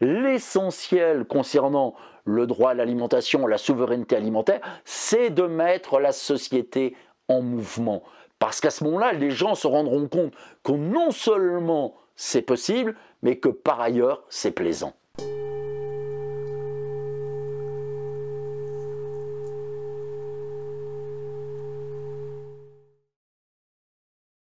l'essentiel concernant le droit à l'alimentation, la souveraineté alimentaire, c'est de mettre la société en mouvement. Parce qu'à ce moment-là, les gens se rendront compte que non seulement c'est possible, mais que par ailleurs, c'est plaisant.